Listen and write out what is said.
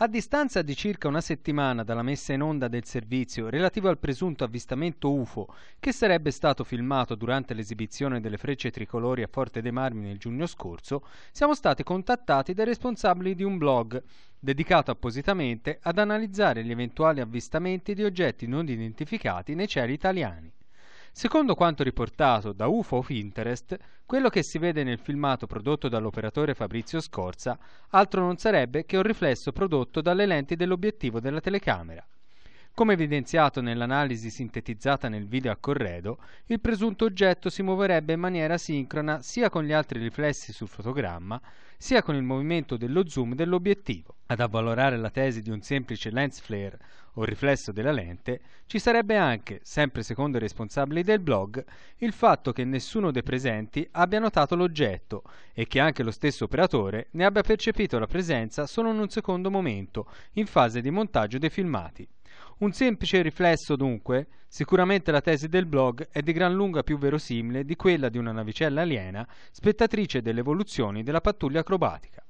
A distanza di circa una settimana dalla messa in onda del servizio relativo al presunto avvistamento UFO, che sarebbe stato filmato durante l'esibizione delle frecce tricolori a Forte dei Marmi nel giugno scorso, siamo stati contattati dai responsabili di un blog dedicato appositamente ad analizzare gli eventuali avvistamenti di oggetti non identificati nei cieli italiani. Secondo quanto riportato da UFO of Interest, quello che si vede nel filmato prodotto dall'operatore Fabrizio Scorza altro non sarebbe che un riflesso prodotto dalle lenti dell'obiettivo della telecamera. Come evidenziato nell'analisi sintetizzata nel video a corredo, il presunto oggetto si muoverebbe in maniera sincrona sia con gli altri riflessi sul fotogramma, sia con il movimento dello zoom dell'obiettivo. Ad avvalorare la tesi di un semplice lens flare o riflesso della lente, ci sarebbe anche, sempre secondo i responsabili del blog, il fatto che nessuno dei presenti abbia notato l'oggetto e che anche lo stesso operatore ne abbia percepito la presenza solo in un secondo momento, in fase di montaggio dei filmati. Un semplice riflesso dunque, sicuramente la tesi del blog è di gran lunga più verosimile di quella di una navicella aliena, spettatrice delle evoluzioni della pattuglia acrobatica.